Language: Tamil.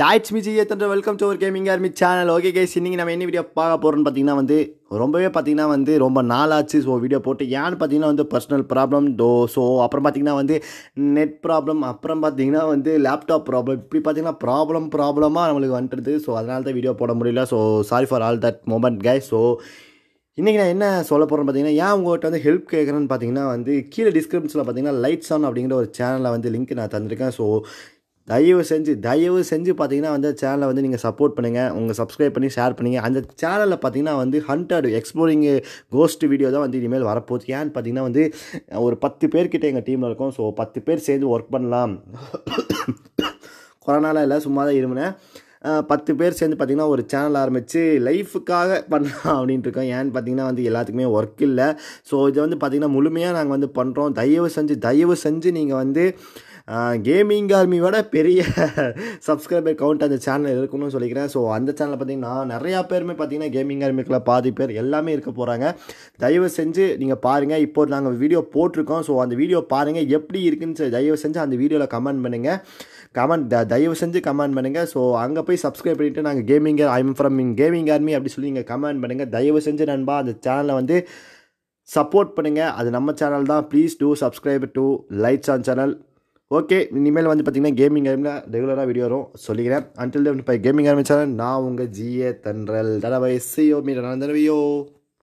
யாய்ட்ஸ் மிச்சி ஏத்தன்ற வெல்கம் டு ஒரு gaming army channel okay guys இன்றைக்கி நம்ம என்ன வீடியோ பார்க்க போகிறோம்னு பார்த்தீங்கன்னா வந்து ரொம்பவே பார்த்தீங்கன்னா வந்து ரொம்ப நாளாச்சு ஸோ வீடியோ போட்டு ஏன்னு பார்த்தீங்கன்னா வந்து பர்சனல் ப்ராப்ளம் டோ ஸோ அப்புறம் பார்த்தீங்கன்னா வந்து நெட் ப்ராப்ளம் அப்புறம் பார்த்தீங்கன்னா வந்து லேப்டாப் ப்ராப்ளம் இப்படி பார்த்தீங்கன்னா ப்ராப்ளம் ப்ராப்ளமாக நம்மளுக்கு வந்துடுது ஸோ அதனால தான் வீடியோ போட முடியல so sorry for all that moment கே ஸோ இன்றைக்கி நான் என்ன சொல்ல போகிறேன் பார்த்தீங்கன்னா ஏன் உங்கள்கிட்ட வந்து ஹெல்ப் கேட்குறேன்னு பார்த்தீங்கன்னா வந்து கீழே டிஸ்கிரிப்ஷனில் பார்த்தீங்கன்னா லைட்ஸ் ஆன் அப்படிங்கிற ஒரு சேனலில் வந்து லிங்க் நான் தந்திருக்கேன் ஸோ தயவு செஞ்சு தயவு செஞ்சு பார்த்தீங்கன்னா வந்து சேனலை வந்து நீங்கள் சப்போர்ட் பண்ணுங்கள் உங்கள் சப்ஸ்கிரைப் பண்ணி ஷேர் பண்ணுங்கள் அந்த சேனலில் பார்த்தீங்கன்னா வந்து ஹண்ட்ரட் எக்ஸ்ப்ளோரிங் கோஸ்ட் வீடியோ தான் வந்து இனிமேல் வரப்போகுது ஏன்னு பார்த்தீங்கன்னா வந்து ஒரு பத்து பேர்கிட்ட எங்கள் டீமில் இருக்கோம் ஸோ பத்து பேர் சேர்ந்து ஒர்க் பண்ணலாம் கொரோனாலாம் இல்லை சும்மா தான் இருமுனேன் பத்து பேர் சேர்ந்து பார்த்திங்கன்னா ஒரு சேனல் ஆரம்பித்து லைஃபுக்காக பண்ணலாம் அப்படின்ட்டு இருக்கோம் ஏன்னு பார்த்தீங்கன்னா வந்து எல்லாத்துக்குமே ஒர்க் இல்லை ஸோ இதை வந்து பார்த்திங்கன்னா முழுமையாக நாங்கள் வந்து பண்ணுறோம் தயவு செஞ்சு தயவு செஞ்சு நீங்கள் வந்து கேமிங் ஆர்மி விட பெரிய சப்ஸ்கிரைபர் கவுண்ட் அந்த சேனலில் இருக்குன்னு சொல்லிக்கிறேன் ஸோ அந்த சேனலை பார்த்தீங்கன்னா நிறையா பேருமே பார்த்தீங்கன்னா கேமிங் ஆர்மிக்குள்ள பாதி பேர் எல்லாமே இருக்க போகிறாங்க தயவு செஞ்சு நீங்கள் பாருங்கள் இப்போ நாங்கள் வீடியோ போட்டிருக்கோம் ஸோ அந்த வீடியோ பாருங்கள் எப்படி இருக்குன்னு தயவு செஞ்சு அந்த வீடியோவில் கமெண்ட் பண்ணுங்கள் கமெண்ட் த தயவு செஞ்சு கமெண்ட் பண்ணுங்கள் ஸோ அங்கே போய் சப்ஸ்கிரைப் பண்ணிவிட்டு நாங்கள் கேமிங்கர் ஐம் ஃப்ரம் கேமிங் ஆர்மி அப்படி சொல்லி நீங்கள் கமெண்ட் பண்ணுங்கள் தயவு செஞ்சு நண்பா அந்த சேனலை வந்து சப்போர்ட் பண்ணுங்கள் அது நம்ம சேனல் தான் please do subscribe to lights on channel okay இனிமேல் வந்து பார்த்தீங்கன்னா கேமிங் டைமில் ரெகுலராக வீடியோ வரும் சொல்லிக்கிறேன் அன்டில் இப்போ கேமிங் ஆரம்பிச்சாலும் நான் உங்கள் ஜிஏ தன்றல் தடவை சியோ மீ நடந்தவையோ